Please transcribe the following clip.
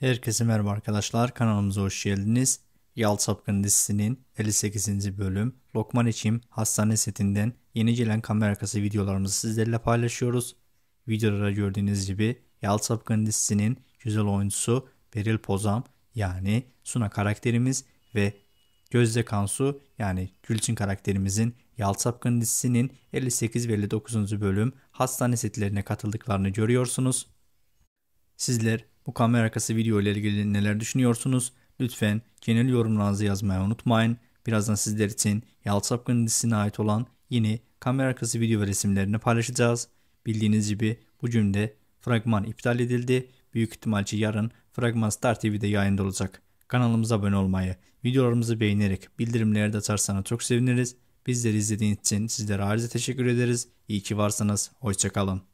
Herkese merhaba arkadaşlar kanalımıza hoş geldiniz. Yal Sapkın dizisinin 58. bölüm Lokman İçim Hastane setinden yeni gelen kamera arkası videolarımızı sizlerle paylaşıyoruz. Videoda gördüğünüz gibi Yal Sapkın dizisinin güzel oyuncusu Beril Pozam yani Suna karakterimiz ve Gözde Kansu yani Gülçin karakterimizin Yal Sapkın dizisinin 58 ve 59. bölüm hastane setlerine katıldıklarını görüyorsunuz. Sizler bu kamera arkası video ile ilgili neler düşünüyorsunuz? Lütfen genel yorumlarınızı yazmayı unutmayın. Birazdan sizler için Yalçı Sapkın ait olan yeni kamera arkası video ve resimlerini paylaşacağız. Bildiğiniz gibi bu cümle fragman iptal edildi. Büyük ihtimalce yarın fragman Star TV'de yayında olacak. Kanalımıza abone olmayı, videolarımızı beğenerek bildirimleri de açarsanız çok seviniriz. Bizleri izlediğiniz için sizlere ayrıca teşekkür ederiz. İyi ki varsanız. Hoşçakalın.